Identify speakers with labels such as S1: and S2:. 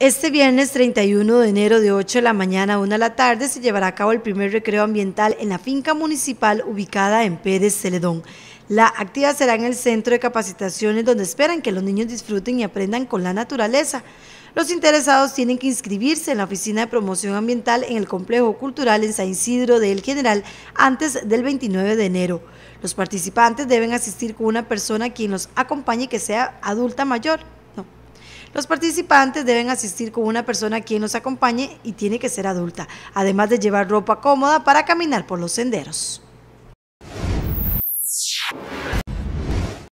S1: Este viernes 31 de enero de 8 de la mañana a 1 de la tarde se llevará a cabo el primer recreo ambiental en la finca municipal ubicada en Pérez Celedón. La actividad será en el centro de capacitaciones donde esperan que los niños disfruten y aprendan con la naturaleza. Los interesados tienen que inscribirse en la Oficina de Promoción Ambiental en el Complejo Cultural en San Isidro del General antes del 29 de enero. Los participantes deben asistir con una persona quien los acompañe que sea adulta mayor. Los participantes deben asistir con una persona quien los acompañe y tiene que ser adulta, además de llevar ropa cómoda para caminar por los senderos.